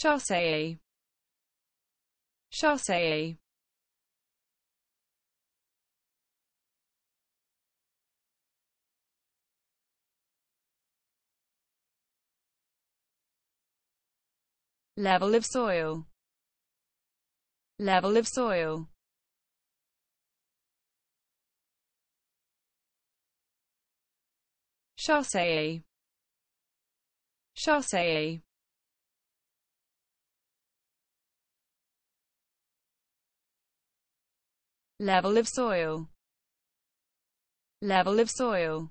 Chassé. Chassé. Level of soil. Level of soil. Chassé. Chassé. level of soil, level of soil